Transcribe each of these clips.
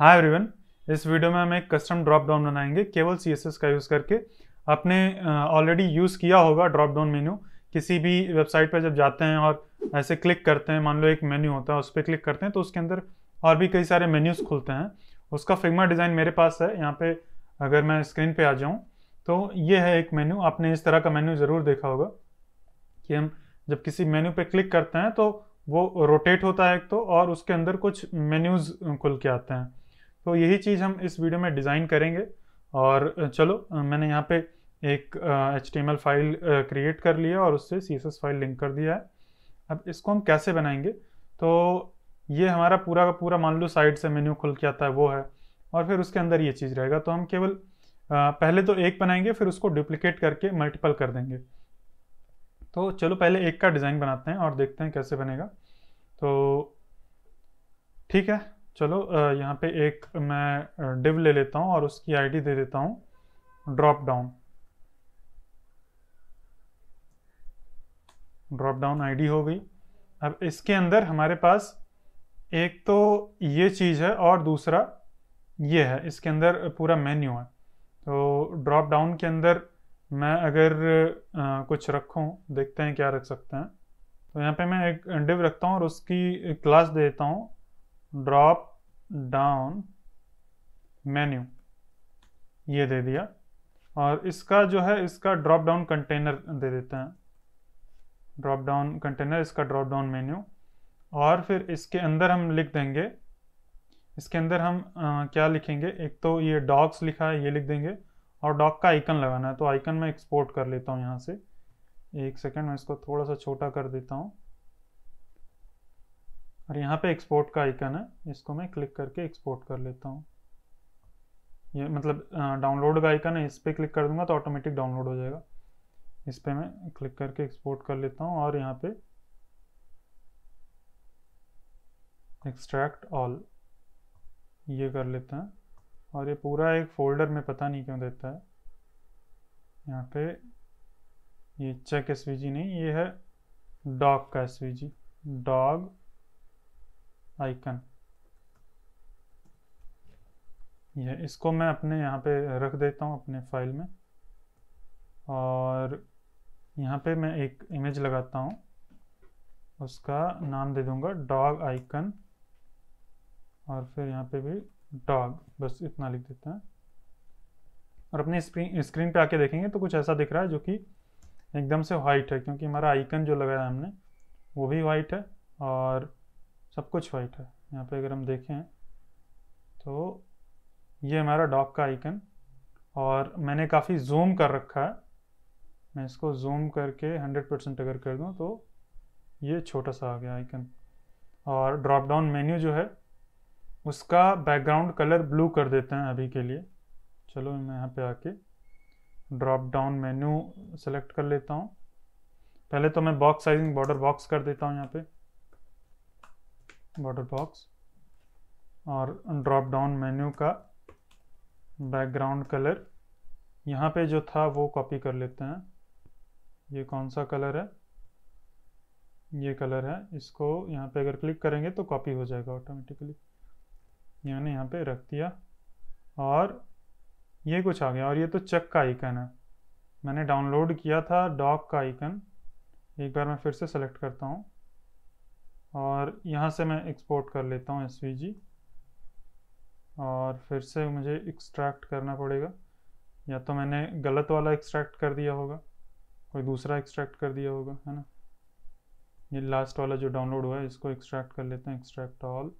Hi everyone इस video में हम एक कस्टम ड्रॉप डाउन बनाएंगे केवल सी का यूज़ करके आपने ऑलरेडी यूज़ किया होगा ड्रॉप डाउन मेन्यू किसी भी वेबसाइट पर जब जाते हैं और ऐसे क्लिक करते हैं मान लो एक मेन्यू होता है उस पर क्लिक करते हैं तो उसके अंदर और भी कई सारे मेन्यूज़ खुलते हैं उसका फिगमा डिज़ाइन मेरे पास है यहाँ पर अगर मैं स्क्रीन पर आ जाऊँ तो ये है एक मेन्यू आपने इस तरह का मेन्यू ज़रूर देखा होगा कि हम जब किसी मेन्यू पर क्लिक करते हैं तो वो रोटेट होता है एक तो और उसके अंदर कुछ मेन्यूज़ खुल के आते हैं तो यही चीज़ हम इस वीडियो में डिज़ाइन करेंगे और चलो मैंने यहाँ पे एक एच एल फाइल क्रिएट कर लिया और उससे सी फाइल लिंक कर दिया है अब इसको हम कैसे बनाएंगे तो ये हमारा पूरा का पूरा मान लो साइड से मेन्यू खुल के आता है वो है और फिर उसके अंदर ये चीज़ रहेगा तो हम केवल पहले तो एक बनाएंगे फिर उसको डुप्लीकेट करके मल्टीपल कर देंगे तो चलो पहले एक का डिज़ाइन बनाते हैं और देखते हैं कैसे बनेगा तो ठीक है चलो यहाँ पे एक मैं डिव ले लेता हूँ और उसकी आईडी दे देता हूँ drop down drop down ID हो गई अब इसके अंदर हमारे पास एक तो ये चीज़ है और दूसरा ये है इसके अंदर पूरा मेन्यू है तो ड्रॉप डाउन के अंदर मैं अगर आ, कुछ रखूँ देखते हैं क्या रख सकते हैं तो यहाँ पे मैं एक डिव रखता हूँ और उसकी क्लास दे देता हूँ ड्रॉप डाउन मेन्यू ये दे दिया और इसका जो है इसका ड्रॉप डाउन कंटेनर दे देते हैं ड्रॉप डाउन कंटेनर इसका ड्रॉप डाउन मेन्यू और फिर इसके अंदर हम लिख देंगे इसके अंदर हम आ, क्या लिखेंगे एक तो ये डॉग्स लिखा है ये लिख देंगे और डॉग का आइकन लगाना है तो आइकन मैं एक्सपोर्ट कर लेता हूँ यहाँ से एक सेकेंड मैं इसको थोड़ा सा छोटा कर देता हूँ और यहाँ पे एक्सपोर्ट का आइकन है इसको मैं क्लिक करके एक्सपोर्ट कर लेता हूँ ये मतलब डाउनलोड का आइकन है इस पर क्लिक कर दूंगा तो ऑटोमेटिक डाउनलोड हो जाएगा इस पर मैं क्लिक करके एक्सपोर्ट कर लेता हूँ और यहाँ पे एक्सट्रैक्ट ऑल ये कर लेते हैं और ये पूरा एक फोल्डर में पता नहीं क्यों देता है यहाँ पे ये चेक एस नहीं ये है डॉग का एस डॉग आइकन ये इसको मैं अपने यहाँ पे रख देता हूँ अपने फाइल में और यहाँ पे मैं एक इमेज लगाता हूँ उसका नाम दे दूँगा डॉग आइकन और फिर यहाँ पे भी डॉग बस इतना लिख देते हैं और अपने स्क्रीन स्क्रीन पे आके देखेंगे तो कुछ ऐसा दिख रहा है जो कि एकदम से वाइट है क्योंकि हमारा आइकन जो लगाया हमने वो भी वाइट है और सब कुछ वाइट है यहाँ पे अगर हम देखें तो ये हमारा डॉक का आइकन और मैंने काफ़ी जूम कर रखा है मैं इसको जूम करके 100 परसेंट अगर कर दूँ तो ये छोटा सा आ गया आइकन और ड्रॉप डाउन मेन्यू जो है उसका बैकग्राउंड कलर ब्लू कर देते हैं अभी के लिए चलो मैं यहाँ पे आके ड्रॉप डाउन मेन्यू सेलेक्ट कर लेता हूँ पहले तो मैं बॉक्स साइजिंग बॉर्डर बॉक्स कर देता हूँ यहाँ पर वाटर बॉक्स और ड्रॉप डाउन मेन्यू का बैकग्राउंड कलर यहाँ पे जो था वो कॉपी कर लेते हैं ये कौन सा कलर है ये कलर है इसको यहाँ पे अगर क्लिक करेंगे तो कॉपी हो जाएगा ऑटोमेटिकली यानी यहाँ पे रख दिया और ये कुछ आ गया और ये तो चक का आइकन है मैंने डाउनलोड किया था डॉक का आइकन एक बार मैं फिर से सेलेक्ट करता हूँ और यहाँ से मैं एक्सपोर्ट कर लेता हूँ एस और फिर से मुझे एक्सट्रैक्ट करना पड़ेगा या तो मैंने गलत वाला एक्सट्रैक्ट कर दिया होगा कोई दूसरा एक्सट्रैक्ट कर दिया होगा है ना ये लास्ट वाला जो डाउनलोड हुआ है इसको एक्सट्रैक्ट कर लेते हैं एक्सट्रैक्ट ऑल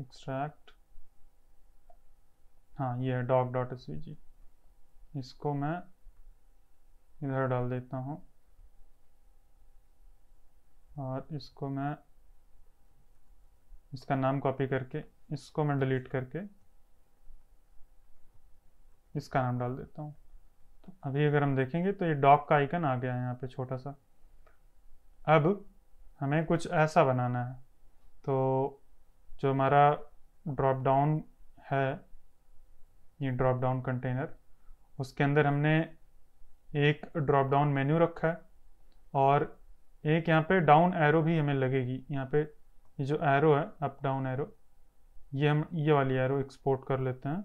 एक्सट्रैक्ट हाँ ये है डॉक डॉट एस इसको मैं इधर डाल देता हूँ और इसको मैं इसका नाम कॉपी करके इसको मैं डिलीट करके इसका नाम डाल देता हूँ तो अभी अगर हम देखेंगे तो ये डॉक का आइकन आ गया है यहाँ पे छोटा सा अब हमें कुछ ऐसा बनाना है तो जो हमारा ड्रॉप डाउन है ये ड्रॉप डाउन कंटेनर उसके अंदर हमने एक ड्रॉप डाउन मेन्यू रखा है और एक यहाँ पे डाउन एरो भी हमें लगेगी यहाँ पे ये जो एरो है अप डाउन एरो ये हम ये वाली एरो एक्सपोर्ट कर लेते हैं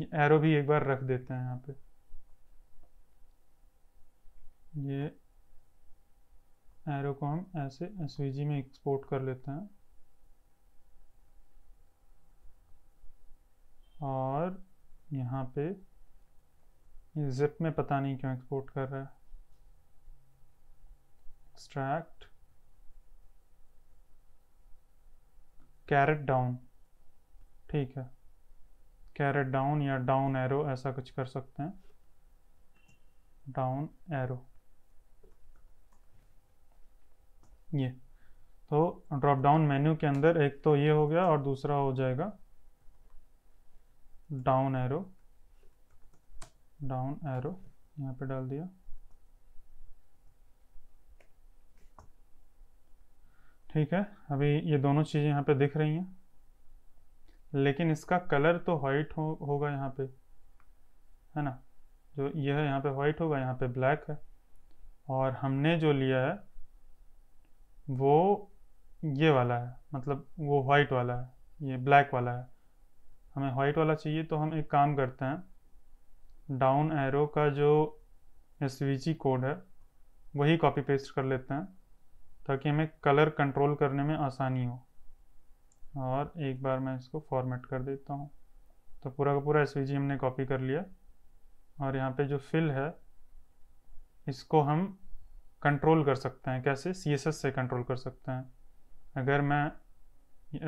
ये एरो भी एक बार रख देते हैं यहाँ पे ये एरो को हम ऐसे एस में एक्सपोर्ट कर लेते हैं और यहाँ पे जिप में पता नहीं क्यों एक्सपोर्ट कर रहा है extract कैरेट डाउन ठीक है कैरेट डाउन या डाउन एरो ऐसा कुछ कर सकते हैं डाउन एरो ये तो ड्रॉप डाउन मेन्यू के अंदर एक तो ये हो गया और दूसरा हो जाएगा डाउन एरो डाउन एरो यहाँ पे डाल दिया ठीक है अभी ये दोनों चीज़ें यहाँ पे दिख रही हैं लेकिन इसका कलर तो वाइट हो होगा यहाँ पे है ना जो यह है यहाँ पे वाइट होगा यहाँ पे ब्लैक है और हमने जो लिया है वो ये वाला है मतलब वो वाइट वाला है ये ब्लैक वाला है हमें वाइट वाला चाहिए तो हम एक काम करते हैं डाउन एरो का जो एस कोड है वही कॉपी पेस्ट कर लेते हैं ताकि हमें कलर कंट्रोल करने में आसानी हो और एक बार मैं इसको फॉर्मेट कर देता हूँ तो पूरा का पूरा एस हमने कॉपी कर लिया और यहाँ पे जो फिल है इसको हम कंट्रोल कर सकते हैं कैसे सी से कंट्रोल कर सकते हैं अगर मैं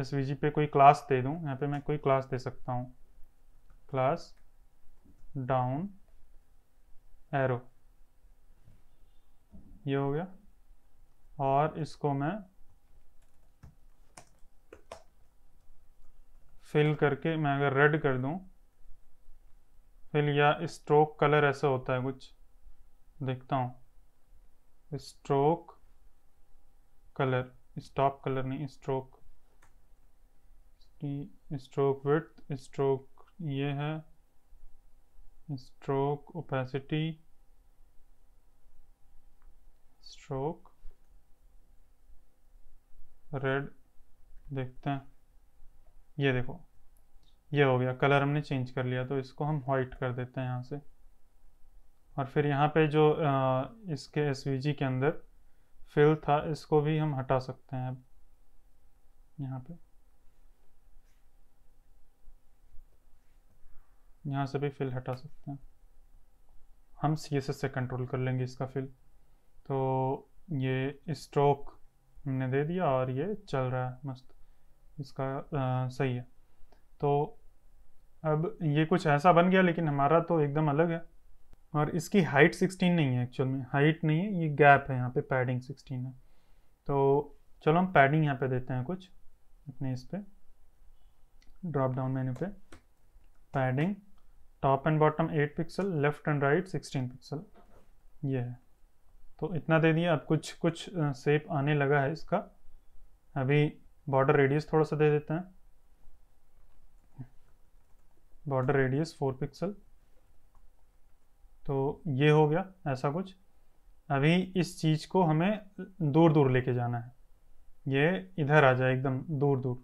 एस पे कोई क्लास दे दूँ यहाँ पे मैं कोई क्लास दे सकता हूँ क्लास डाउन एरो ये हो गया और इसको मैं फिल करके मैं अगर रेड कर दूं फिल या स्ट्रोक कलर ऐसा होता है कुछ देखता हूँ स्ट्रोक कलर स्टॉप कलर नहीं स्ट्रोक स्ट्रोक विथ स्ट्रोक ये है स्ट्रोक ओपेसिटी स्ट्रोक रेड देखते हैं ये देखो ये हो गया कलर हमने चेंज कर लिया तो इसको हम वाइट कर देते हैं यहाँ से और फिर यहाँ पे जो आ, इसके एस के अंदर फिल था इसको भी हम हटा सकते हैं अब यहाँ पे यहाँ से भी फिल हटा सकते हैं हम सी से कंट्रोल कर लेंगे इसका फिल तो ये स्ट्रोक हमने दे दिया और ये चल रहा है मस्त इसका आ, सही है तो अब ये कुछ ऐसा बन गया लेकिन हमारा तो एकदम अलग है और इसकी हाइट 16 नहीं है एक्चुअल में हाइट नहीं है ये गैप है यहाँ पे पैडिंग 16 है तो चलो हम पैडिंग यहाँ पे देते हैं कुछ अपने इस पर ड्रॉप डाउन मेन्यू पे padding top and bottom 8 pixel left and right 16 pixel ये है तो इतना दे दिया अब कुछ कुछ सेप आने लगा है इसका अभी बॉर्डर रेडियस थोड़ा सा दे देते हैं बॉर्डर रेडियस फोर पिक्सल तो ये हो गया ऐसा कुछ अभी इस चीज़ को हमें दूर दूर लेके जाना है ये इधर आ जाए एकदम दूर दूर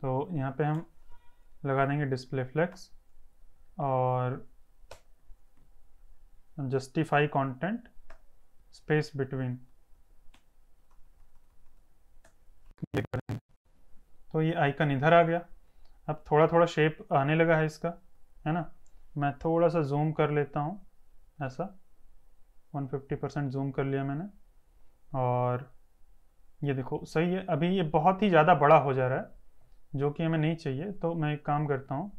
तो यहाँ पे हम लगा देंगे डिस्प्ले फ्लेक्स और जस्टिफाई कंटेंट space between तो ये आइकन इधर आ गया अब थोड़ा थोड़ा शेप आने लगा है इसका है ना मैं थोड़ा सा जूम कर लेता हूँ ऐसा 150 परसेंट जूम कर लिया मैंने और ये देखो सही है अभी ये बहुत ही ज़्यादा बड़ा हो जा रहा है जो कि हमें नहीं चाहिए तो मैं एक काम करता हूँ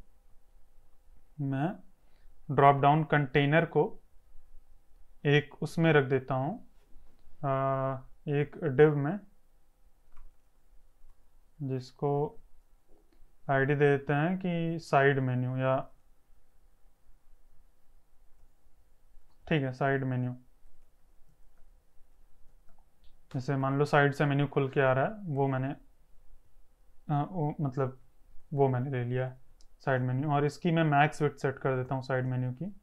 मैं ड्रॉप डाउन कंटेनर को एक उसमें रख देता हूँ एक डिव में जिसको आईडी दे देते हैं कि साइड मेन्यू या ठीक है साइड मेन्यू जैसे मान लो साइड से मेन्यू खुल के आ रहा है वो मैंने आ, वो, मतलब वो मैंने ले लिया है साइड मेन्यू और इसकी मैं मैक्स विथ सेट कर देता हूँ साइड मेन्यू की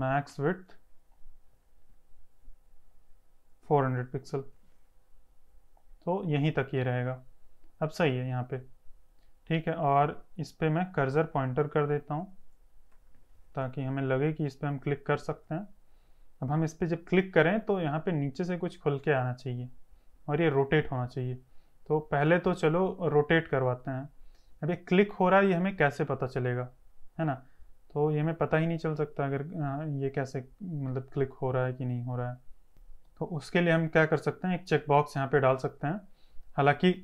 max width 400 पिक्सल तो यहीं तक ये रहेगा अब सही है यहाँ पे ठीक है और इस पर मैं कर्जर पॉइंटर कर देता हूँ ताकि हमें लगे कि इस पर हम क्लिक कर सकते हैं अब हम इस पर जब क्लिक करें तो यहाँ पे नीचे से कुछ खुल के आना चाहिए और ये रोटेट होना चाहिए तो पहले तो चलो रोटेट करवाते हैं अब ये क्लिक हो रहा है ये हमें कैसे पता चलेगा है ना तो ये हमें पता ही नहीं चल सकता अगर ये कैसे मतलब क्लिक हो रहा है कि नहीं हो रहा है तो उसके लिए हम क्या कर सकते हैं एक चेक बॉक्स यहाँ पे डाल सकते हैं हालांकि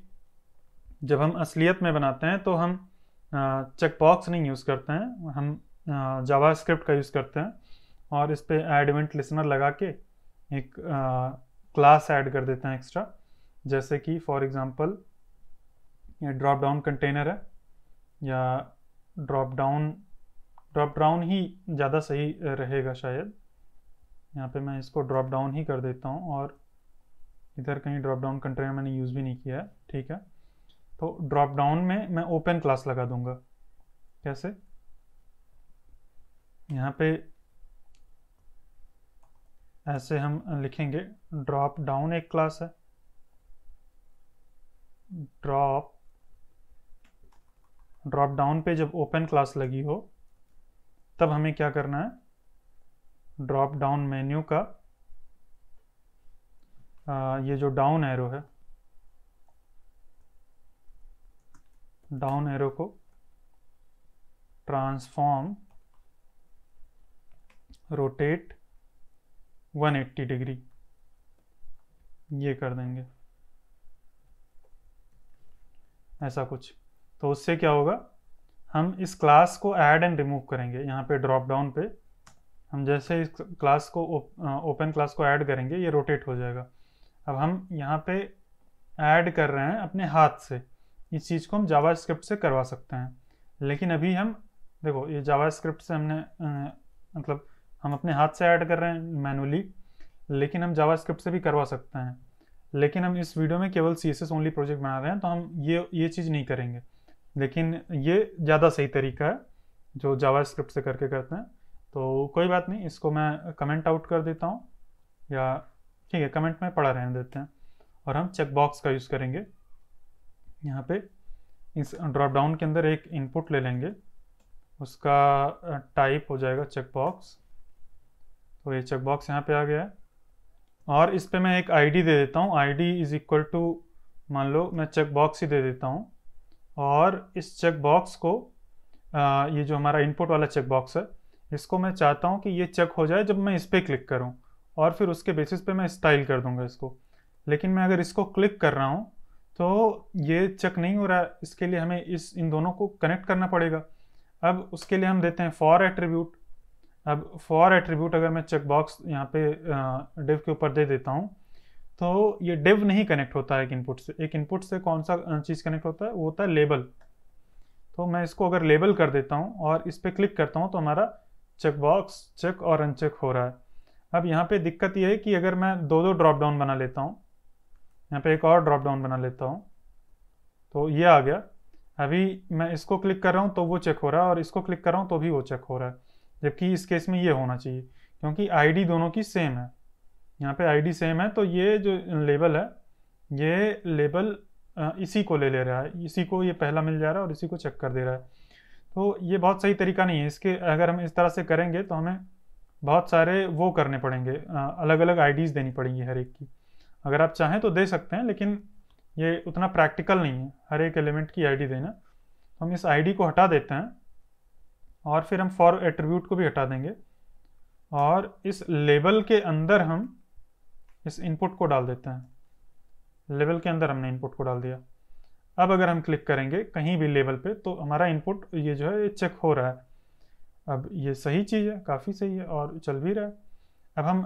जब हम असलियत में बनाते हैं तो हम चेक बॉक्स नहीं यूज़ करते हैं हम जावा स्क्रिप्ट का यूज़ करते हैं और इस पर ऐड लिसनर लगा के एक क्लास ऐड कर देते हैं एक्स्ट्रा जैसे कि फॉर एग्ज़ाम्पल ये ड्रॉप डाउन कंटेनर है या ड्रॉप डाउन ड्रॉप डाउन ही ज़्यादा सही रहेगा शायद यहाँ पे मैं इसको ड्रॉप डाउन ही कर देता हूँ और इधर कहीं ड्रॉप डाउन कंटेनर मैंने यूज़ भी नहीं किया है ठीक है तो ड्रॉप डाउन में मैं ओपन क्लास लगा दूंगा कैसे यहाँ पे ऐसे हम लिखेंगे ड्रॉप डाउन एक क्लास है ड्रॉप ड्रॉप डाउन पे जब ओपन क्लास लगी हो तब हमें क्या करना है ड्रॉप डाउन मेन्यू का आ, ये जो डाउन एरो है डाउन एरो को ट्रांसफॉर्म रोटेट 180 डिग्री ये कर देंगे ऐसा कुछ तो उससे क्या होगा हम इस क्लास को ऐड एंड रिमूव करेंगे यहाँ पे ड्रॉप डाउन पे हम जैसे इस क्लास को ओपन क्लास को ऐड करेंगे ये रोटेट हो जाएगा अब हम यहाँ पे ऐड कर रहे हैं अपने हाथ से इस चीज़ को हम जावा स्क्रिप्ट से करवा सकते हैं लेकिन अभी हम देखो ये जावा स्क्रिप्ट से हमने मतलब हम अपने हाथ से ऐड कर रहे हैं मैनुअली लेकिन हम जावा स्क्रिप्ट से भी करवा सकते हैं लेकिन हम इस वीडियो में केवल सी एस ओनली प्रोजेक्ट बना रहे हैं तो हम ये ये चीज़ नहीं करेंगे लेकिन ये ज़्यादा सही तरीका है जो जावा स्क्रिप्ट से करके करते हैं तो कोई बात नहीं इसको मैं कमेंट आउट कर देता हूँ या ठीक है कमेंट में पड़ा रहने देते हैं और हम चेकबॉक्स का यूज़ करेंगे यहाँ पे इस ड्रॉप डाउन के अंदर एक इनपुट ले लेंगे उसका टाइप हो जाएगा चेकबॉक्स तो ये चेकबॉक्स यहाँ पे आ गया है और इस पर मैं एक आईडी दे देता हूँ आईडी इज इक्वल टू मान लो मैं चेकबॉक्स ही दे देता हूँ और इस चेक बॉक्स को आ, ये जो हमारा इनपुट वाला चेक बॉक्स है इसको मैं चाहता हूँ कि ये चेक हो जाए जब मैं इस पर क्लिक करूँ और फिर उसके बेसिस पे मैं स्टाइल कर दूँगा इसको लेकिन मैं अगर इसको क्लिक कर रहा हूँ तो ये चेक नहीं हो रहा इसके लिए हमें इस इन दोनों को कनेक्ट करना पड़ेगा अब उसके लिए हम देते हैं फॉर एट्रीब्यूट अब फॉर एट्रीब्यूट अगर मैं चेक बॉक्स यहाँ पे डिव के ऊपर दे देता हूँ तो ये डिव नहीं कनेक्ट होता है एक इनपुट से एक इनपुट से कौन सा चीज़ कनेक्ट होता है वो होता है लेबल तो मैं इसको अगर लेबल कर देता हूँ और इस पर क्लिक करता हूँ तो हमारा चेकबॉक्स चेक और अनचेक हो रहा है अब यहाँ पे दिक्कत ये है कि अगर मैं दो दो ड्रॉप डाउन बना लेता हूँ यहाँ पे एक और ड्रॉप डाउन बना लेता हूँ तो ये आ गया अभी मैं इसको क्लिक कर रहा हूँ तो वो चेक हो रहा है और इसको क्लिक कर रहा हूँ तो भी वो चेक हो रहा है जबकि इस केस में ये होना चाहिए क्योंकि आईडी दोनों की सेम है यहाँ पे आईडी सेम है तो ये जो लेबल है ये लेबल इसी को ले ले रहा है इसी को ये पहला मिल जा रहा है और इसी को चेक कर दे रहा है तो ये बहुत सही तरीका नहीं है इसके अगर हम इस तरह से करेंगे तो हमें बहुत सारे वो करने पड़ेंगे अलग अलग आईडीज़ देनी पड़ेंगी हर एक की अगर आप चाहें तो दे सकते हैं लेकिन ये उतना प्रैक्टिकल नहीं है हर एक एलिमेंट की आईडी देना तो हम इस आईडी को हटा देते हैं और फिर हम फॉर एट्रीब्यूट को भी हटा देंगे और इस लेबल के अंदर हम इस इनपुट को डाल देते हैं लेवल के अंदर हमने इनपुट को डाल दिया अब अगर हम क्लिक करेंगे कहीं भी लेवल पे तो हमारा इनपुट ये जो है ये चेक हो रहा है अब ये सही चीज़ है काफ़ी सही है और चल भी रहा है अब हम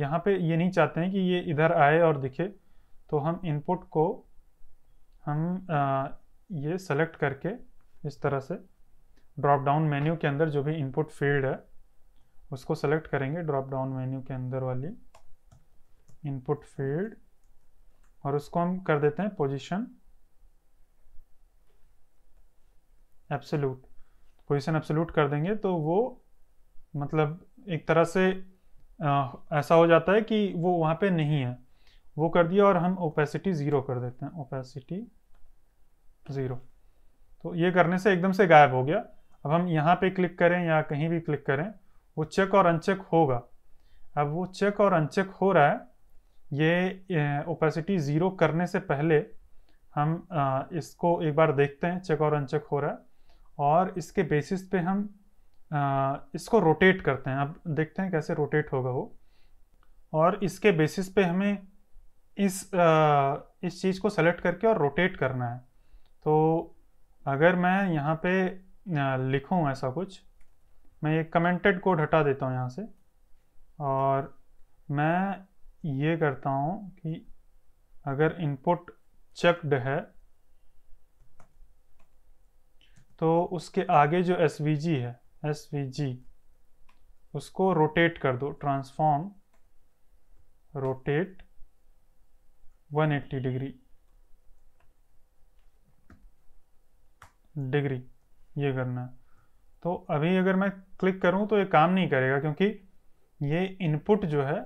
यहाँ पे ये नहीं चाहते हैं कि ये इधर आए और दिखे तो हम इनपुट को हम आ, ये सेलेक्ट करके इस तरह से ड्रॉप डाउन मेन्यू के अंदर जो भी इनपुट फील्ड है उसको सेलेक्ट करेंगे ड्रॉप डाउन मेन्यू के अंदर वाली इनपुट फील्ड और उसको हम कर देते हैं पोजीशन एब्सोल्यूट पोजीशन एब्सोल्यूट कर देंगे तो वो मतलब एक तरह से आ, ऐसा हो जाता है कि वो वहाँ पे नहीं है वो कर दिया और हम ओपेसिटी ज़ीरो कर देते हैं ओपेसिटी ज़ीरो तो ये करने से एकदम से गायब हो गया अब हम यहाँ पे क्लिक करें या कहीं भी क्लिक करें वो चेक और अनचेक होगा अब वो चेक और अनचेक हो रहा है ये ओपेसिटी ज़ीरो करने से पहले हम आ, इसको एक बार देखते हैं चेक और अनचेक हो रहा है और इसके बेसिस पे हम आ, इसको रोटेट करते हैं अब देखते हैं कैसे रोटेट होगा वो और इसके बेसिस पे हमें इस आ, इस चीज़ को सेलेक्ट करके और रोटेट करना है तो अगर मैं यहाँ पे लिखूँ ऐसा कुछ मैं ये कमेंटेड कोड हटा देता हूँ यहाँ से और मैं ये करता हूँ कि अगर इनपुट चेकड है तो उसके आगे जो एस है एस उसको रोटेट कर दो ट्रांसफॉर्म रोटेट 180 डिग्री डिग्री ये करना है तो अभी अगर मैं क्लिक करूं तो ये काम नहीं करेगा क्योंकि ये इनपुट जो है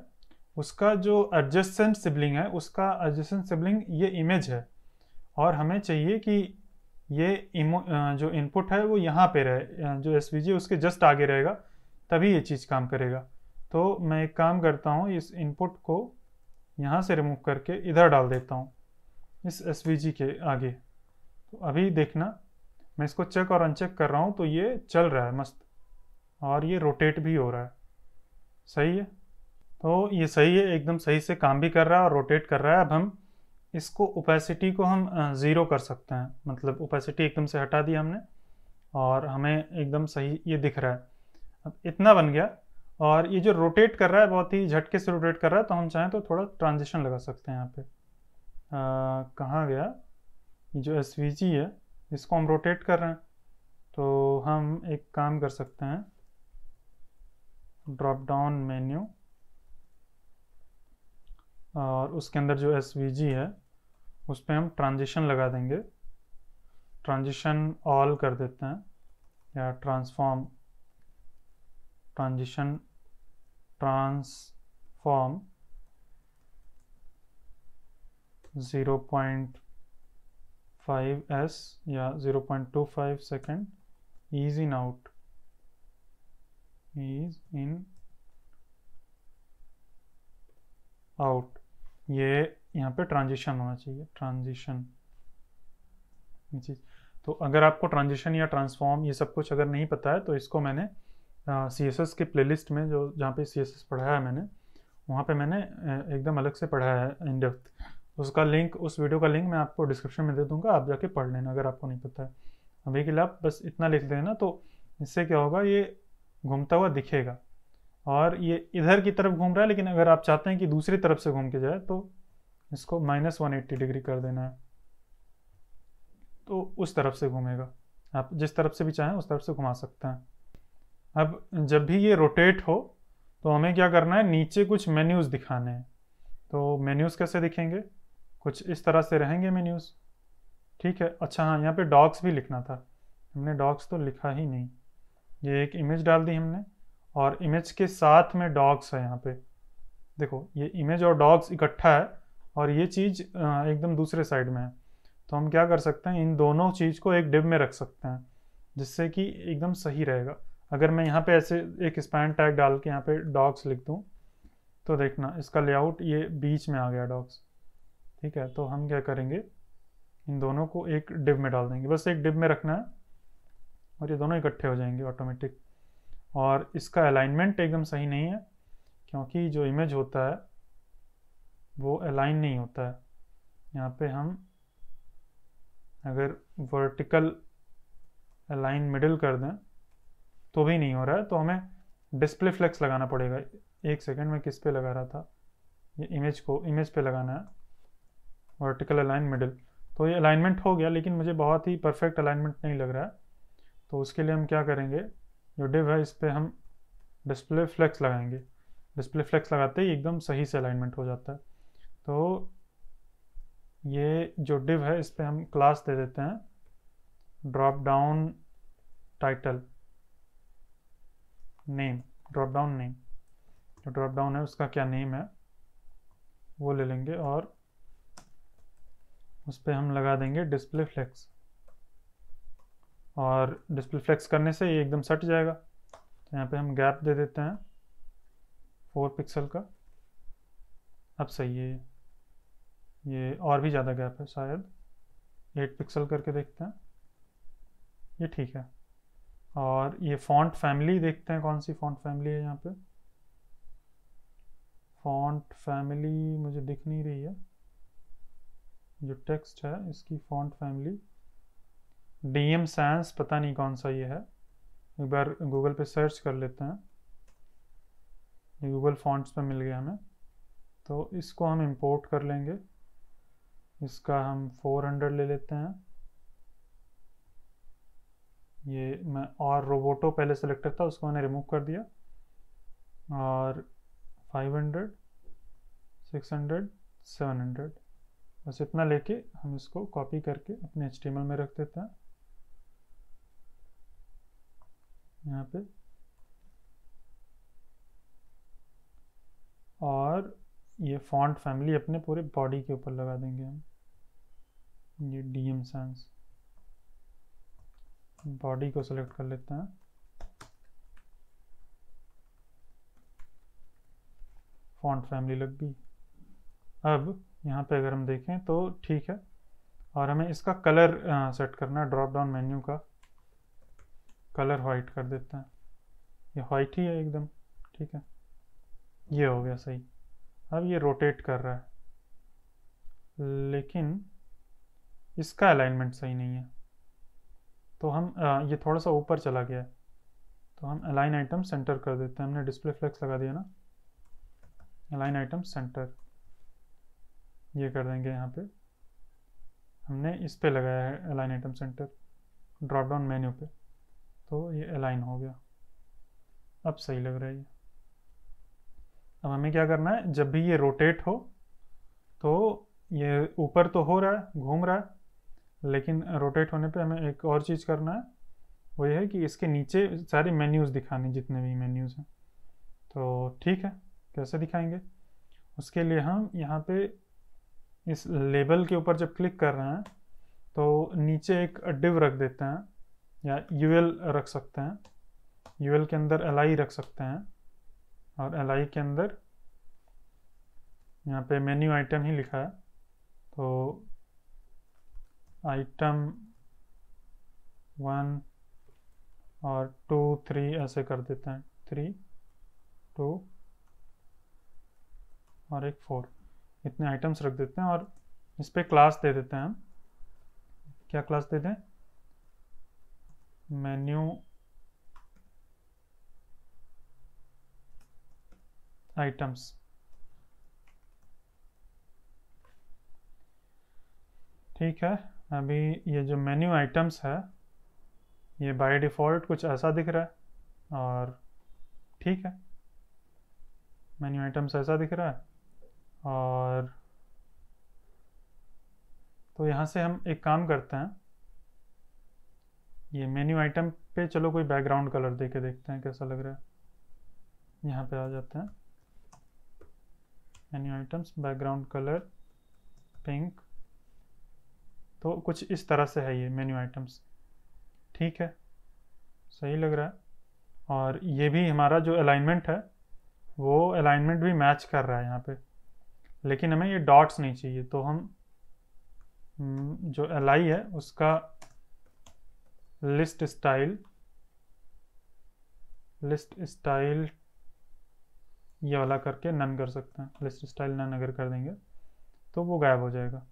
उसका जो एडजस्टेंट सिबलिंग है उसका एडजस्टेंट सिबलिंग ये इमेज है और हमें चाहिए कि ये इमो जो इनपुट है वो यहाँ पे रहे जो एस उसके जस्ट आगे रहेगा तभी ये चीज़ काम करेगा तो मैं एक काम करता हूँ इस इनपुट को यहाँ से रिमूव करके इधर डाल देता हूँ इस एस के आगे तो अभी देखना मैं इसको चेक और अनचेक कर रहा हूँ तो ये चल रहा है मस्त और ये रोटेट भी हो रहा है सही है तो ये सही है एकदम सही से काम भी कर रहा है और रोटेट कर रहा है अब हम इसको ओपेसिटी को हम ज़ीरो कर सकते हैं मतलब ओपेसिटी एकदम से हटा दी हमने और हमें एकदम सही ये दिख रहा है अब इतना बन गया और ये जो रोटेट कर रहा है बहुत ही झटके से रोटेट कर रहा है तो हम चाहें तो थोड़ा ट्रांजिशन लगा सकते हैं यहाँ पे कहाँ गया जो एस है इसको हम रोटेट कर रहे हैं तो हम एक काम कर सकते हैं ड्रॉप डाउन मेन्यू और उसके अंदर जो एस है उस पर हम ट्रांजिशन लगा देंगे ट्रांजिशन ऑल कर देते हैं या ट्रांसफॉर्म ट्रांजिशन ट्रांसफॉर्म 0.5s या 0.25 second ease in out ease in out ये यहाँ पे ट्रांजिशन होना चाहिए ट्रांजिशन चीज़ तो अगर आपको ट्रांजिशन या ट्रांसफॉर्म ये सब कुछ अगर नहीं पता है तो इसको मैंने सी एस एस के लिस्ट में जो जहाँ पे सी एस एस पढ़ाया है मैंने वहाँ पे मैंने एकदम अलग से पढ़ाया है इन डेप्थ उसका लिंक उस वीडियो का लिंक मैं आपको डिस्क्रिप्शन में दे दूँगा आप जाके पढ़ लेना अगर आपको नहीं पता है अभी के लिए आप बस इतना लिख देना तो इससे क्या होगा ये घूमता हुआ दिखेगा और ये इधर की तरफ घूम रहा है लेकिन अगर आप चाहते हैं कि दूसरी तरफ से घूम के जाए तो इसको माइनस वन एट्टी डिग्री कर देना है तो उस तरफ से घूमेगा आप जिस तरफ से भी चाहें उस तरफ से घुमा सकते हैं अब जब भी ये रोटेट हो तो हमें क्या करना है नीचे कुछ मेन्यूज़ दिखाने हैं तो मेन्यूज़ कैसे दिखेंगे कुछ इस तरह से रहेंगे मेन्यूज़ ठीक है अच्छा हाँ यहाँ पे डॉग्स भी लिखना था हमने डॉग्स तो लिखा ही नहीं ये एक इमेज डाल दी हमने और इमेज के साथ में डॉग्स है यहाँ पे देखो ये इमेज और डॉग्स इकट्ठा है और ये चीज़ एकदम दूसरे साइड में है तो हम क्या कर सकते हैं इन दोनों चीज़ को एक डिब में रख सकते हैं जिससे कि एकदम सही रहेगा अगर मैं यहाँ पे ऐसे एक स्पैन टैग डाल के यहाँ पे डॉग्स लिख दूँ तो देखना इसका लेआउट ये बीच में आ गया डॉग्स ठीक है तो हम क्या करेंगे इन दोनों को एक डिब में डाल देंगे बस एक डिब में रखना है और ये दोनों इकट्ठे हो जाएंगे ऑटोमेटिक और इसका अलाइनमेंट एकदम सही नहीं है क्योंकि जो इमेज होता है वो अलाइन नहीं होता है यहाँ पे हम अगर वर्टिकल अलाइन मिडिल कर दें तो भी नहीं हो रहा है तो हमें डिस्प्ले फ्लेक्स लगाना पड़ेगा एक सेकंड में किस पे लगा रहा था ये इमेज को इमेज पे लगाना है वर्टिकल अलाइन मिडिल तो ये अलाइनमेंट हो गया लेकिन मुझे बहुत ही परफेक्ट अलाइनमेंट नहीं लग रहा है तो उसके लिए हम क्या करेंगे जो डिव है इस पर हम डिस्प्ले फ्लैक्स लगाएंगे डिस्प्ले फ्लैक्स लगाते ही एकदम सही से अलाइनमेंट हो जाता है तो ये जो डिव है इस पर हम क्लास दे देते हैं drop down title name drop down name जो ड्रॉप डाउन है उसका क्या नेम है वो ले लेंगे और उस पर हम लगा देंगे डिस्प्ले फ्लैक्स और डिस्प्ले फ्लेक्स करने से ये एकदम सट जाएगा तो यहाँ पे हम गैप दे देते हैं फोर पिक्सल का अब सही है ये और भी ज़्यादा गैप है शायद एट पिक्सल करके देखते हैं ये ठीक है और ये फॉन्ट फैमिली देखते हैं कौन सी फॉन्ट फैमिली है यहाँ पे फॉन्ट फैमिली मुझे दिख नहीं रही है जो टेक्स्ट है इसकी font family D M Sans पता नहीं कौन सा ये है एक बार गूगल पे सर्च कर लेते हैं गूगल फॉन्ट्स पे मिल गया हमें तो इसको हम इंपोर्ट कर लेंगे इसका हम 400 ले लेते हैं ये मैं और रोबोटो पहले सेलेक्टेड था उसको मैंने रिमूव कर दिया और 500 600 700 बस इतना लेके हम इसको कॉपी करके अपने एच में रख देते हैं यहाँ पे और ये फॉन्ट फैमिली अपने पूरे बॉडी के ऊपर लगा देंगे हम ये डी एम बॉडी को सेलेक्ट कर लेते हैं फॉन्ट फैमिली लग गई अब यहाँ पे अगर हम देखें तो ठीक है और हमें इसका कलर सेट करना है ड्रॉप डाउन मेन्यू का कलर वाइट कर देते हैं ये वाइट ही है एकदम ठीक है ये हो गया सही अब ये रोटेट कर रहा है लेकिन इसका अलाइनमेंट सही नहीं है तो हम आ, ये थोड़ा सा ऊपर चला गया है तो हम अलाइन आइटम सेंटर कर देते हैं हमने डिस्प्ले फ्लेक्स लगा दिया ना अलाइन आइटम सेंटर ये कर देंगे यहाँ पे हमने इस पे लगाया है align item centre drop down menu पे तो ये अलाइन हो गया अब सही लग रहा है ये अब हमें क्या करना है जब भी ये रोटेट हो तो ये ऊपर तो हो रहा है घूम रहा है लेकिन रोटेट होने पे हमें एक और चीज़ करना है वो ये है कि इसके नीचे सारे मेन्यूज़ दिखाने जितने भी मेन्यूज़ हैं तो ठीक है कैसे दिखाएंगे उसके लिए हम यहाँ पे इस लेबल के ऊपर जब क्लिक कर रहे हैं तो नीचे एक डिव रख देते हैं या यू रख सकते हैं यू के अंदर एल आई रख सकते हैं और एल आई के अंदर यहाँ पे मेन्यू आइटम ही लिखा है तो आइटम वन और टू थ्री ऐसे कर देते हैं थ्री टू और एक फोर इतने आइटम्स रख देते हैं और इस पर क्लास दे देते हैं हम क्या क्लास दे दें मेन्यू आइटम्स ठीक है अभी ये जो मेन्यू आइटम्स है ये बाय डिफ़ॉल्ट कुछ ऐसा दिख रहा है और ठीक है मेन्यू आइटम्स ऐसा दिख रहा है और तो यहाँ से हम एक काम करते हैं ये मेन्यू आइटम पे चलो कोई बैकग्राउंड कलर दे के देखते हैं कैसा लग रहा है यहाँ पे आ जाते हैं menu items background colour pink तो कुछ इस तरह से है ये मेन्यू आइटम्स ठीक है सही लग रहा है और ये भी हमारा जो अलाइनमेंट है वो अलाइनमेंट भी मैच कर रहा है यहाँ पे लेकिन हमें ये डॉट्स नहीं चाहिए तो हम हम्म, जो एल है उसका list style लिस्ट स्टाइल ये वाला करके नन कर सकते हैं लिस्ट स्टाइल नन अगर कर देंगे तो वो गायब हो जाएगा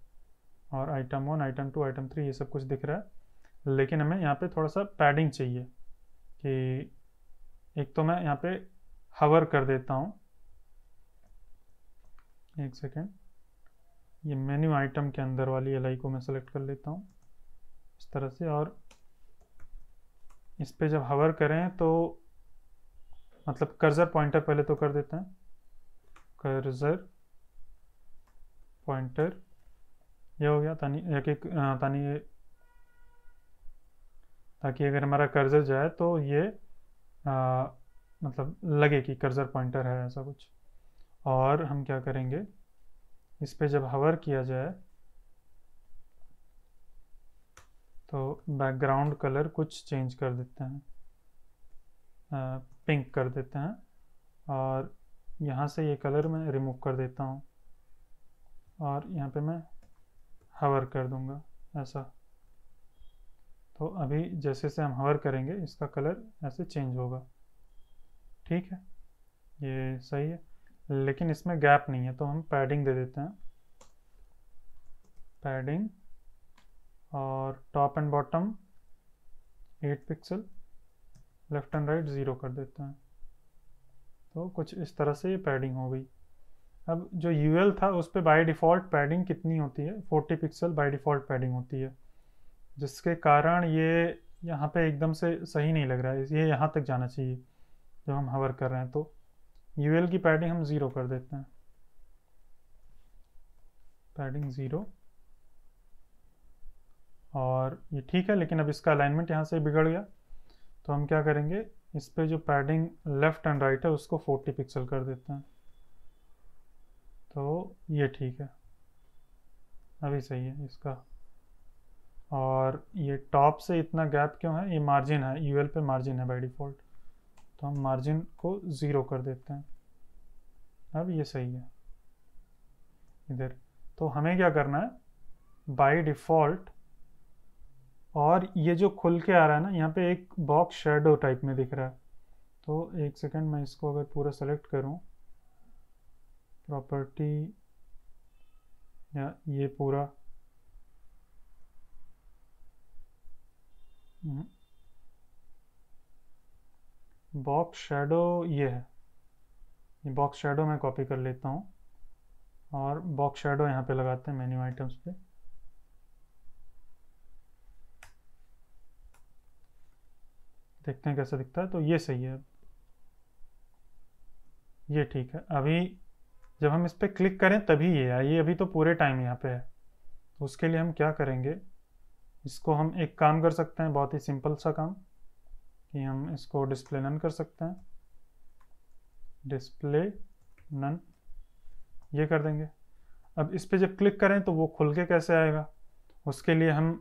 और item one item two item three ये सब कुछ दिख रहा है लेकिन हमें यहाँ पे थोड़ा सा पैडिंग चाहिए कि एक तो मैं यहाँ पे हवर कर देता हूँ एक सेकेंड ये मेन्यू आइटम के अंदर वाली एल को मैं सेलेक्ट कर लेता हूँ इस तरह से और इस पर जब हवर करें तो मतलब कर्जर पॉइंटर पहले तो कर देते हैं कर्जर पॉइंटर ये हो गया ताकि तानी ये ताकि अगर हमारा कर्जर जाए तो ये आ, मतलब लगे कि कर्जर पॉइंटर है ऐसा कुछ और हम क्या करेंगे इस पर जब हवर किया जाए तो बैकग्राउंड कलर कुछ चेंज कर देते हैं पिंक कर देते हैं और यहाँ से ये कलर मैं रिमूव कर देता हूँ और यहाँ पे मैं हवर कर दूँगा ऐसा तो अभी जैसे जैसे हम हवर करेंगे इसका कलर ऐसे चेंज होगा ठीक है ये सही है लेकिन इसमें गैप नहीं है तो हम पैडिंग दे देते हैं पैडिंग और top and bottom eight pixel left and right zero कर देते हैं तो कुछ इस तरह से ये पैडिंग हो गई अब जो यू था उस पर बाई डिफ़ॉल्ट पैडिंग कितनी होती है forty pixel by default padding होती है जिसके कारण ये यहाँ पे एकदम से सही नहीं लग रहा है ये यहाँ तक जाना चाहिए जब हम हवर कर रहे हैं तो यू की पैडिंग हम ज़ीरो कर देते हैं पैडिंग ज़ीरो और ये ठीक है लेकिन अब इसका अलाइनमेंट यहाँ से बिगड़ गया तो हम क्या करेंगे इस पर जो पैडिंग लेफ्ट एंड राइट है उसको 40 पिक्सल कर देते हैं तो ये ठीक है अभी सही है इसका और ये टॉप से इतना गैप क्यों है ये मार्जिन है यू पे मार्जिन है बाई डिफ़ॉल्ट तो हम मार्जिन को ज़ीरो कर देते हैं अब ये सही है इधर तो हमें क्या करना है बाई डिफ़ॉल्ट और ये जो खुल के आ रहा है ना यहाँ पे एक बॉक्स शेडो टाइप में दिख रहा है तो एक सेकंड मैं इसको अगर पूरा सेलेक्ट करूँ प्रॉपर्टी या ये पूरा बॉक्स हम्म। शेडो ये है ये बॉक्स शेडो मैं कॉपी कर लेता हूँ और बॉक्स शेडो यहाँ पे लगाते हैं मेन्यू आइटम्स पे देखते हैं कैसे दिखता है तो ये सही है ये ठीक है अभी जब हम इस पर क्लिक करें तभी ये आए ये अभी तो पूरे टाइम यहाँ पे है उसके लिए हम क्या करेंगे इसको हम एक काम कर सकते हैं बहुत ही सिंपल सा काम कि हम इसको डिस्प्ले नन कर सकते हैं डिस्प्ले नन ये कर देंगे अब इस पर जब क्लिक करें तो वो खुल के कैसे आएगा उसके लिए हम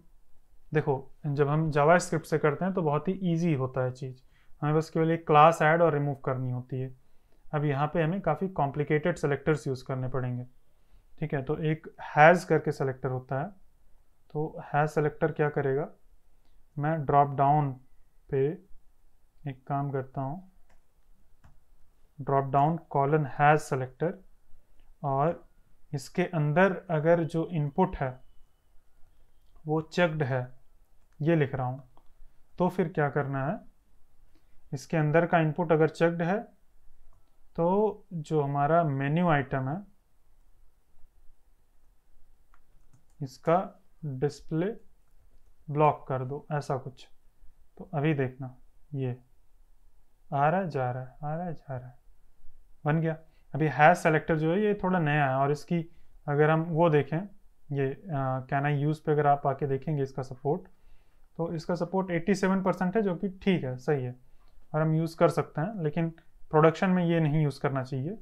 देखो जब हम जावा स्क्रिप्ट से करते हैं तो बहुत ही ईजी होता है चीज़ हमें बस केवल एक क्लास ऐड और रिमूव करनी होती है अब यहाँ पे हमें काफ़ी कॉम्प्लिकेटेड सेलेक्टर्स यूज़ करने पड़ेंगे ठीक है तो एक हैज़ करके सेलेक्टर होता है तो हैज़ सेलेक्टर क्या करेगा मैं ड्रॉप डाउन पे एक काम करता हूँ drop down colon has selector और इसके अंदर अगर जो इनपुट है वो चेक्ड है ये लिख रहा हूँ तो फिर क्या करना है इसके अंदर का इनपुट अगर चेक्ड है तो जो हमारा मेन्यू आइटम है इसका डिस्प्ले ब्लॉक कर दो ऐसा कुछ तो अभी देखना ये आ रहा है जा रहा है आ रहा है जा रहा है बन गया अभी हैज सेलेक्टर जो है ये थोड़ा नया है और इसकी अगर हम वो देखें ये कैन आई यूज़ पे अगर आप आके देखेंगे इसका सपोर्ट तो इसका सपोर्ट 87 परसेंट है जो कि ठीक है सही है और हम यूज़ कर सकते हैं लेकिन प्रोडक्शन में ये नहीं यूज़ करना चाहिए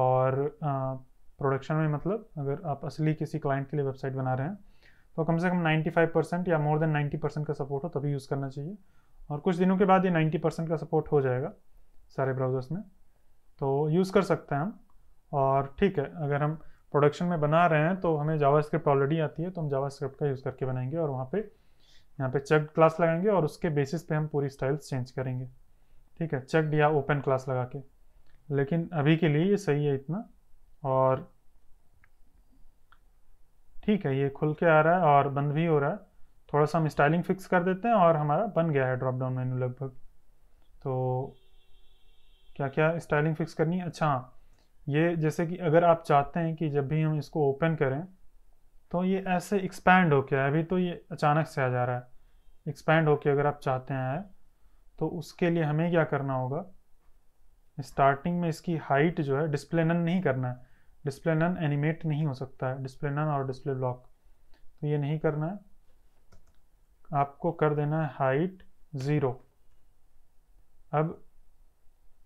और प्रोडक्शन में मतलब अगर आप असली किसी क्लाइंट के लिए वेबसाइट बना रहे हैं तो कम से कम 95 परसेंट या मोर देन 90 परसेंट का सपोर्ट हो तभी यूज़ करना चाहिए और कुछ दिनों के बाद ये 90 परसेंट का सपोर्ट हो जाएगा सारे ब्राउज़र्स में तो यूज़ कर सकते हैं हम और ठीक है अगर हम प्रोडक्शन में बना रहे हैं तो हमें जावा ऑलरेडी आती है तो हम जावा का यूज़ करके बनाएंगे और वहाँ पर यहाँ पे चेक क्लास लगाएंगे और उसके बेसिस पे हम पूरी स्टाइल्स चेंज करेंगे ठीक है चेकड या ओपन क्लास लगा के लेकिन अभी के लिए ये सही है इतना और ठीक है ये खुल के आ रहा है और बंद भी हो रहा है थोड़ा सा हम स्टाइलिंग फिक्स कर देते हैं और हमारा बन गया है ड्रॉप डाउन मेन्यू लगभग तो क्या क्या स्टाइलिंग फिक्स करनी है अच्छा हाँ ये जैसे कि अगर आप चाहते हैं कि जब भी हम इसको ओपन करें तो ये ऐसे एक्सपैंड हो गया है अभी तो ये अचानक से आ जा रहा है एक्सपैंड होके अगर आप चाहते हैं तो उसके लिए हमें क्या करना होगा स्टार्टिंग में इसकी हाइट जो है डिस्प्ले नन नहीं करना है डिस्प्ले नन एनिमेट नहीं हो सकता है डिस्प्ले नन और डिस्प्ले ब्लॉक तो ये नहीं करना है आपको कर देना है हाइट ज़ीरो अब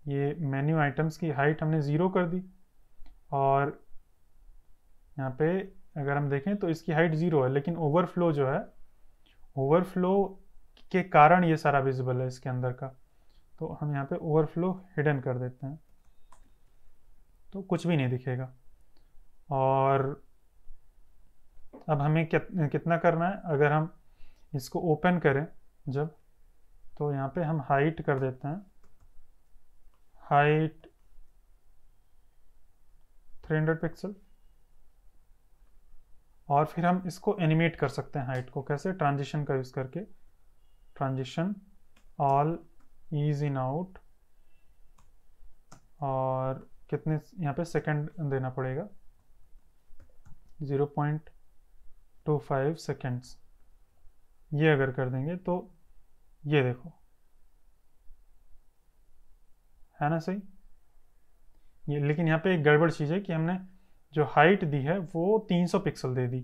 ये मेन्यू आइटम्स की हाइट हमने ज़ीरो कर दी और यहाँ पे अगर हम देखें तो इसकी हाइट ज़ीरो है लेकिन ओवरफ्लो जो है ओवरफ्लो के कारण ये सारा विजिबल है इसके अंदर का तो हम यहाँ पे ओवरफ्लो हिडन कर देते हैं तो कुछ भी नहीं दिखेगा और अब हमें कितना करना है अगर हम इसको ओपन करें जब तो यहाँ पे हम हाइट कर देते हैं हाइट 300 पिक्सल और फिर हम इसको एनिमेट कर सकते हैं हाइट को कैसे ट्रांजिशन का यूज़ करके transition all ease in out और कितने यहाँ पे सेकंड देना पड़ेगा 0.25 सेकंड्स ये अगर कर देंगे तो ये देखो है ना सही ये लेकिन यहाँ पे एक गड़बड़ चीज़ है कि हमने जो हाइट दी है वो 300 पिक्सल दे दी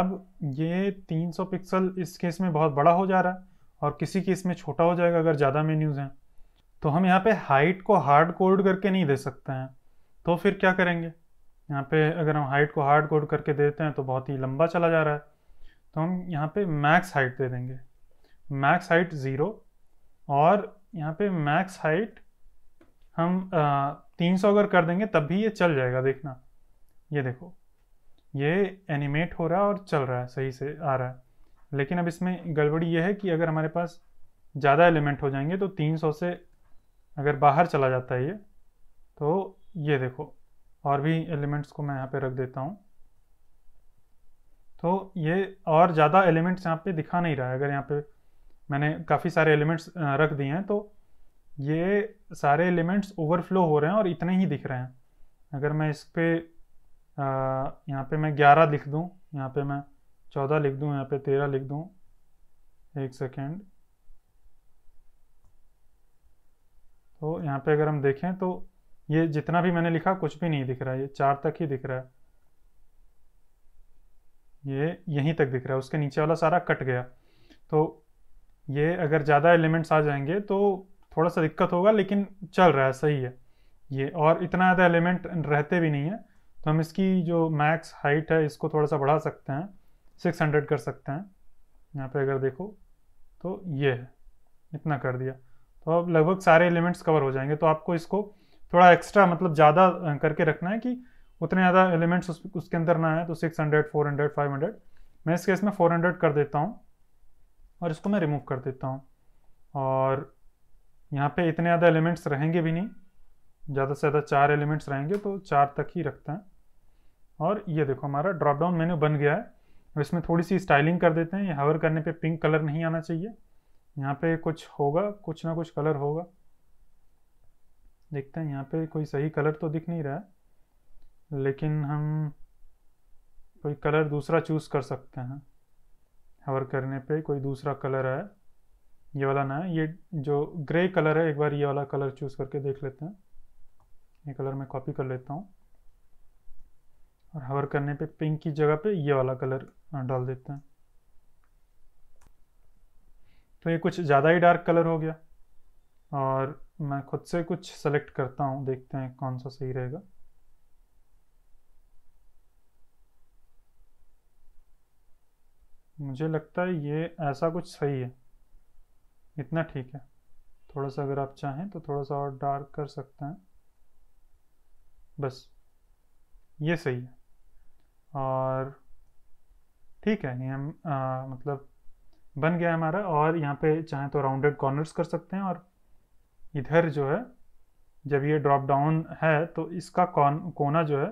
अब ये 300 पिक्सल इस केस में बहुत बड़ा हो जा रहा है और किसी केस में छोटा हो जाएगा अगर ज़्यादा मेन्यूज़ हैं तो हम यहाँ पे हाइट को हार्ड कोड करके नहीं दे सकते हैं तो फिर क्या करेंगे यहाँ पे अगर हम हाइट को हार्ड कोड करके देते हैं तो बहुत ही लंबा चला जा रहा है तो हम यहाँ पे मैक्स हाइट दे देंगे मैक्स हाइट ज़ीरो और यहाँ पे मैक्स हाइट हम तीन सौ अगर कर देंगे तब भी ये चल जाएगा देखना ये देखो ये एनिमेट हो रहा है और चल रहा है सही से आ रहा है लेकिन अब इसमें गड़बड़ी ये है कि अगर हमारे पास ज़्यादा एलिमेंट हो जाएंगे तो 300 से अगर बाहर चला जाता है ये तो ये देखो और भी एलिमेंट्स को मैं यहाँ पे रख देता हूँ तो ये और ज़्यादा एलिमेंट्स यहाँ पे दिखा नहीं रहा है अगर यहाँ पे मैंने काफ़ी सारे एलिमेंट्स रख दिए हैं तो ये सारे एलिमेंट्स ओवरफ्लो हो रहे हैं और इतने ही दिख रहे हैं अगर मैं इस पर यहाँ पे मैं ग्यारह लिख दूँ यहाँ पे मैं चौदह लिख दूँ यहाँ पे तेरह लिख दूँ एक सेकेंड तो यहाँ पे अगर हम देखें तो ये जितना भी मैंने लिखा कुछ भी नहीं दिख रहा है ये चार तक ही दिख रहा है ये यहीं तक दिख रहा है उसके नीचे वाला सारा कट गया तो ये अगर ज़्यादा एलिमेंट्स आ जाएंगे तो थोड़ा सा दिक्कत होगा लेकिन चल रहा है सही है ये और इतना ज़्यादा एलिमेंट रहते भी नहीं है तो हम इसकी जो मैक्स हाइट है इसको थोड़ा सा बढ़ा सकते हैं 600 कर सकते हैं यहाँ पे अगर देखो तो ये है इतना कर दिया तो अब लगभग सारे एलिमेंट्स कवर हो जाएंगे तो आपको इसको थोड़ा एक्स्ट्रा मतलब ज़्यादा करके रखना है कि उतने ज़्यादा एलिमेंट्स उस, उसके अंदर ना आए तो 600, 400, 500 मैं इस केस में 400 कर देता हूँ और इसको मैं रिमूव कर देता हूँ और यहाँ पे इतने ज़्यादा एलिमेंट्स रहेंगे भी नहीं ज़्यादा से ज़्यादा चार एलिमेंट्स रहेंगे तो चार तक ही रखते हैं और ये देखो हमारा ड्रॉप डाउन मेन्यू बन गया है अब इसमें थोड़ी सी स्टाइलिंग कर देते हैं हवर करने पे पिंक कलर नहीं आना चाहिए यहाँ पे कुछ होगा कुछ ना कुछ कलर होगा देखते हैं यहाँ पे कोई सही कलर तो दिख नहीं रहा है लेकिन हम कोई कलर दूसरा चूज़ कर सकते हैं हवर करने पे कोई दूसरा कलर है ये वाला ना है ये जो ग्रे कलर है एक बार ये वाला कलर चूज़ करके देख लेते हैं ये कलर मैं कॉपी कर लेता हूँ और हवर करने पे पिंक की जगह पे ये वाला कलर डाल देते हैं तो ये कुछ ज़्यादा ही डार्क कलर हो गया और मैं खुद से कुछ सेलेक्ट करता हूँ देखते हैं कौन सा सही रहेगा मुझे लगता है ये ऐसा कुछ सही है इतना ठीक है थोड़ा सा अगर आप चाहें तो थोड़ा सा और डार्क कर सकते हैं बस ये सही है और ठीक है ये हम आ, मतलब बन गया हमारा और यहाँ पे चाहे तो राउंडेड कॉर्नर्स कर सकते हैं और इधर जो है जब ये ड्रॉप डाउन है तो इसका कौन कोना जो है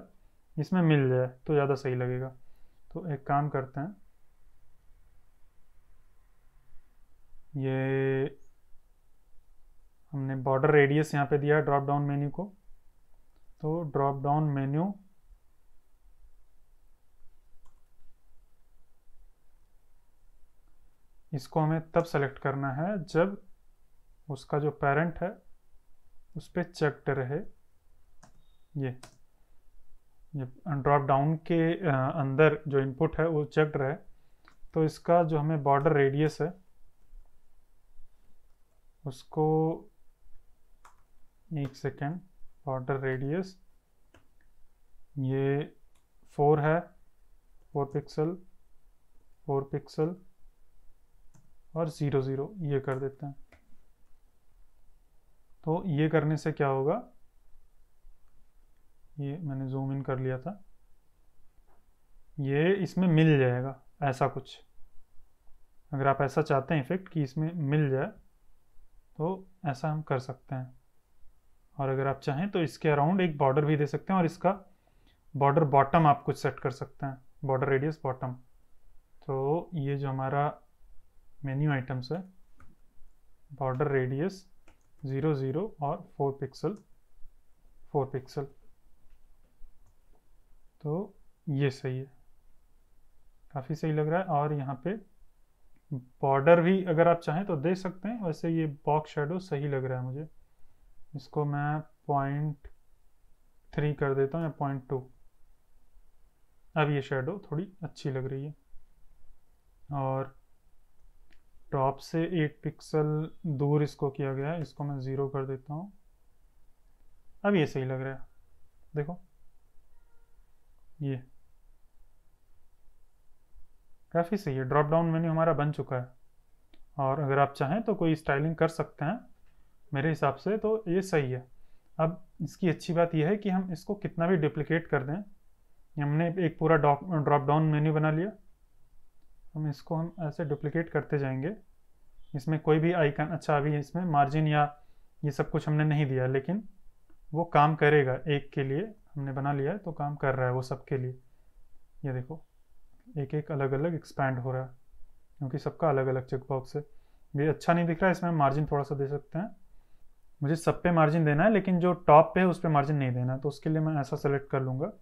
इसमें मिल जाए तो ज़्यादा सही लगेगा तो एक काम करते हैं ये हमने बॉर्डर रेडियस यहाँ पे दिया है ड्रॉप डाउन मेन्यू को तो ड्रॉप डाउन मेन्यू इसको हमें तब सेलेक्ट करना है जब उसका जो पेरेंट है उस पर चेकड रहे ये ये ड्रॉप डाउन के अंदर जो इनपुट है वो चेकड रहे तो इसका जो हमें बॉर्डर रेडियस है उसको एक सेकेंड बॉर्डर रेडियस ये फोर है फोर पिक्सल फोर पिक्सल और ज़ीरो ज़ीरो ये कर देते हैं तो ये करने से क्या होगा ये मैंने जूम इन कर लिया था ये इसमें मिल जाएगा ऐसा कुछ अगर आप ऐसा चाहते हैं इफ़ेक्ट कि इसमें मिल जाए तो ऐसा हम कर सकते हैं और अगर आप चाहें तो इसके अराउंड एक बॉर्डर भी दे सकते हैं और इसका बॉर्डर बॉटम आप कुछ सेट कर सकते हैं बॉर्डर रेडियस बॉटम तो ये जो हमारा मेन्यू आइटम्स है बॉर्डर रेडियस ज़ीरो ज़ीरो और फोर पिक्सल फोर पिक्सल तो ये सही है काफ़ी सही लग रहा है और यहाँ पे बॉर्डर भी अगर आप चाहें तो दे सकते हैं वैसे ये बॉक्स शेडो सही लग रहा है मुझे इसको मैं पॉइंट थ्री कर देता हूँ या पॉइंट टू अब ये शेडो थोड़ी अच्छी लग रही है और टॉप से एट पिक्सल दूर इसको किया गया है इसको मैं ज़ीरो कर देता हूँ अब ये सही लग रहा है देखो ये काफ़ी सही है ड्रॉप डाउन मेन्यू हमारा बन चुका है और अगर आप चाहें तो कोई स्टाइलिंग कर सकते हैं मेरे हिसाब से तो ये सही है अब इसकी अच्छी बात यह है कि हम इसको कितना भी डुप्लिकेट कर दें हमने एक पूरा ड्रॉप डाउन मेन्यू बना लिया हम इसको हम ऐसे डुप्लीकेट करते जाएंगे इसमें कोई भी आइकन अच्छा अभी इसमें मार्जिन या ये सब कुछ हमने नहीं दिया लेकिन वो काम करेगा एक के लिए हमने बना लिया है तो काम कर रहा है वो सब के लिए ये देखो एक एक अलग अलग एक्सपैंड हो रहा है क्योंकि सबका अलग अलग चेकबॉक्स है ये अच्छा नहीं दिख रहा है इसमें मार्जिन थोड़ा सा दे सकते हैं मुझे सब पे मार्जिन देना है लेकिन जो टॉप पे है उस पर मार्जिन नहीं देना है तो उसके लिए मैं ऐसा सेलेक्ट कर लूँगा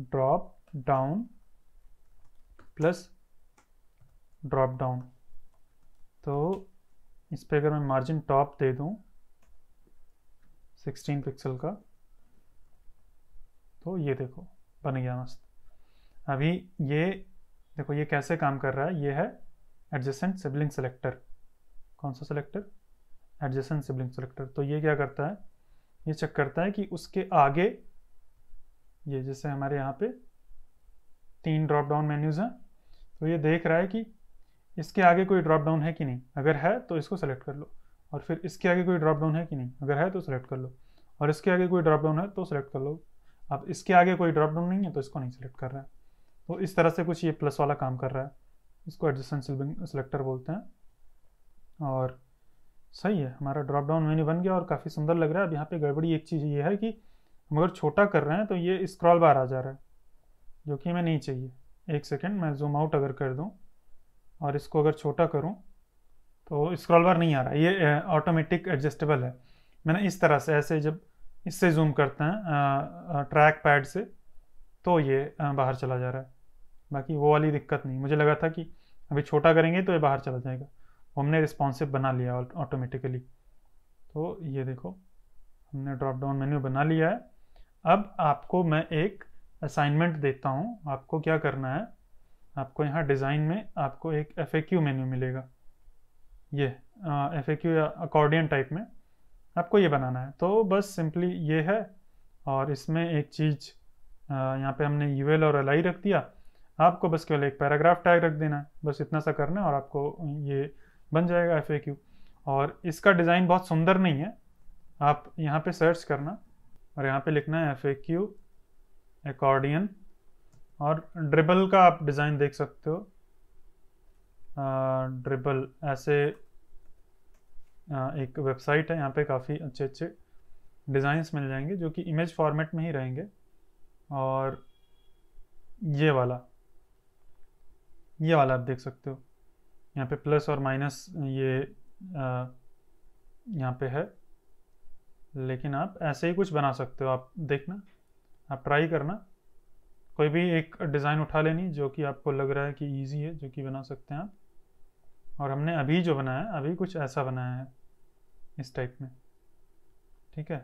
drop down plus drop down तो इस पर अगर मैं मार्जिन टॉप दे दूं 16 पिक्सल का तो ये देखो बन गया मस्त अभी ये देखो ये कैसे काम कर रहा है ये है एडजेसेंट सिबलिंग सेलेक्टर कौन सा सेलेक्टर एडजेसेंट सिबलिंग सेलेक्टर तो ये क्या करता है ये चेक करता है कि उसके आगे ये जैसे हमारे यहाँ पे तीन ड्रॉप डाउन मेन्यूज़ हैं तो ये देख रहा है कि इसके आगे कोई ड्रॉप डाउन है कि नहीं अगर है तो इसको सेलेक्ट कर लो और फिर इसके आगे कोई ड्रॉप डाउन है कि नहीं अगर है तो सेलेक्ट कर लो और इसके आगे कोई ड्रॉप डाउन है तो सेलेक्ट कर लो अब इसके आगे कोई ड्रॉप डाउन नहीं है तो इसको नहीं सेलेक्ट कर रहा है तो इस तरह से कुछ ये प्लस वाला काम कर रहा है इसको एडजस्टेंट सेलेक्टर बोलते हैं और सही है हमारा ड्रॉप डाउन मैंने बन गया और काफ़ी सुंदर लग रहा है अब यहाँ पर गड़बड़ी एक चीज़ ये है कि हम अगर छोटा कर रहे हैं तो ये स्क्रॉल बार आ जा रहा है जो कि हमें नहीं चाहिए एक सेकेंड मैं जूम आउट अगर कर दूँ और इसको अगर छोटा करूँ तो स्क्रॉल बार नहीं आ रहा ये ऑटोमेटिक एडजस्टेबल है मैंने इस तरह से ऐसे जब इससे जूम करते हैं ट्रैक पैड से तो ये बाहर चला जा रहा है बाकी वो वाली दिक्कत नहीं मुझे लगा था कि अभी छोटा करेंगे तो ये बाहर चला जाएगा हमने रिस्पॉन्सिव बना लिया ऑटोमेटिकली तो ये देखो हमने ड्रॉप डाउन मेन्यू बना लिया है अब आपको मैं एक असाइनमेंट देता हूँ आपको क्या करना है आपको यहाँ डिज़ाइन में आपको एक एफ मेन्यू मिलेगा ये एफ या अकॉर्डियन टाइप में आपको ये बनाना है तो बस सिंपली ये है और इसमें एक चीज़ यहाँ पे हमने यू और एल रख दिया आपको बस केवल एक पैराग्राफ टैग रख देना है बस इतना सा करना है और आपको ये बन जाएगा एफ और इसका डिज़ाइन बहुत सुंदर नहीं है आप यहाँ पे सर्च करना और यहाँ पे लिखना है एफ ए क्यू अकॉर्डियन और ड्रिबल का आप डिज़ाइन देख सकते हो ड्रिबल ऐसे एक वेबसाइट है यहाँ पे काफ़ी अच्छे अच्छे डिज़ाइंस मिल जाएंगे जो कि इमेज फॉर्मेट में ही रहेंगे और ये वाला ये वाला आप देख सकते हो यहाँ पे प्लस और माइनस ये यहाँ पे है लेकिन आप ऐसे ही कुछ बना सकते हो आप देखना आप ट्राई करना कोई भी एक डिज़ाइन उठा लेनी जो कि आपको लग रहा है कि ईजी है जो कि बना सकते हैं आप और हमने अभी जो बनाया है अभी कुछ ऐसा बनाया है इस टाइप में ठीक है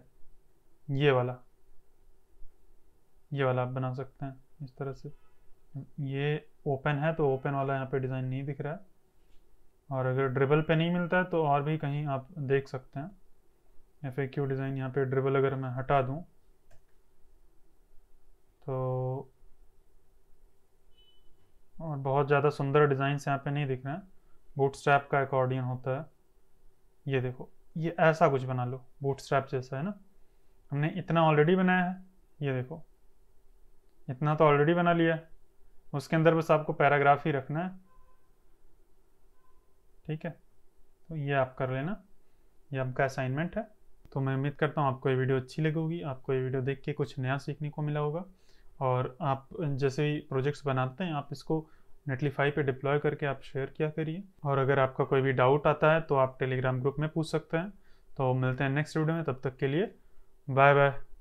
ये वाला ये वाला आप बना सकते हैं इस तरह से ये ओपन है तो ओपन वाला यहाँ पे डिज़ाइन नहीं दिख रहा है और अगर ड्रिबल पे नहीं मिलता है तो और भी कहीं आप देख सकते हैं एफ डिज़ाइन यहाँ पे ड्रिबल अगर मैं हटा दूँ तो और बहुत ज़्यादा सुंदर डिज़ाइन यहाँ पे नहीं दिख रहे हैं बूट स्ट्रैप का अकॉर्डियन होता है ये देखो ये ऐसा कुछ बना लो बूट स्ट्रैप जैसा है ना हमने इतना ऑलरेडी बनाया है ये देखो इतना तो ऑलरेडी बना लिया है उसके अंदर बस आपको पैराग्राफ ही रखना है ठीक है तो ये आप कर लेना ये आपका असाइनमेंट है तो मैं उम्मीद करता हूँ आपको ये वीडियो अच्छी लगेगी आपको ये वीडियो देख के कुछ नया सीखने को मिला होगा और आप जैसे ही प्रोजेक्ट्स बनाते हैं आप इसको नेटलीफाई पे डिप्लॉय करके आप शेयर किया करिए और अगर आपका कोई भी डाउट आता है तो आप टेलीग्राम ग्रुप में पूछ सकते हैं तो मिलते हैं नेक्स्ट वीडियो में तब तक के लिए बाय बाय